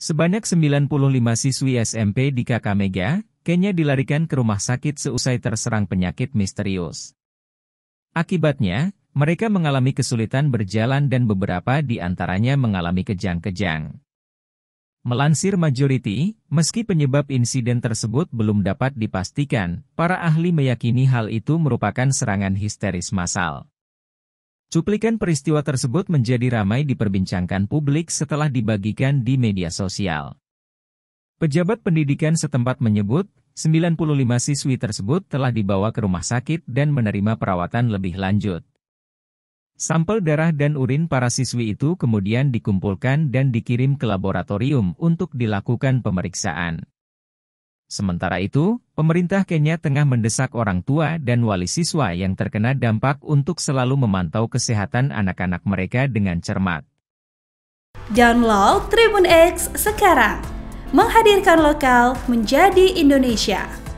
Sebanyak 95 siswi SMP di Kakamega, Kenya dilarikan ke rumah sakit seusai terserang penyakit misterius. Akibatnya, mereka mengalami kesulitan berjalan dan beberapa di antaranya mengalami kejang-kejang. Melansir majority, meski penyebab insiden tersebut belum dapat dipastikan, para ahli meyakini hal itu merupakan serangan histeris massal. Cuplikan peristiwa tersebut menjadi ramai diperbincangkan publik setelah dibagikan di media sosial. Pejabat pendidikan setempat menyebut, 95 siswi tersebut telah dibawa ke rumah sakit dan menerima perawatan lebih lanjut. Sampel darah dan urin para siswi itu kemudian dikumpulkan dan dikirim ke laboratorium untuk dilakukan pemeriksaan. Sementara itu, pemerintah Kenya tengah mendesak orang tua dan wali siswa yang terkena dampak untuk selalu memantau kesehatan anak-anak mereka dengan cermat. Download Tribun X sekarang, menghadirkan lokal menjadi Indonesia.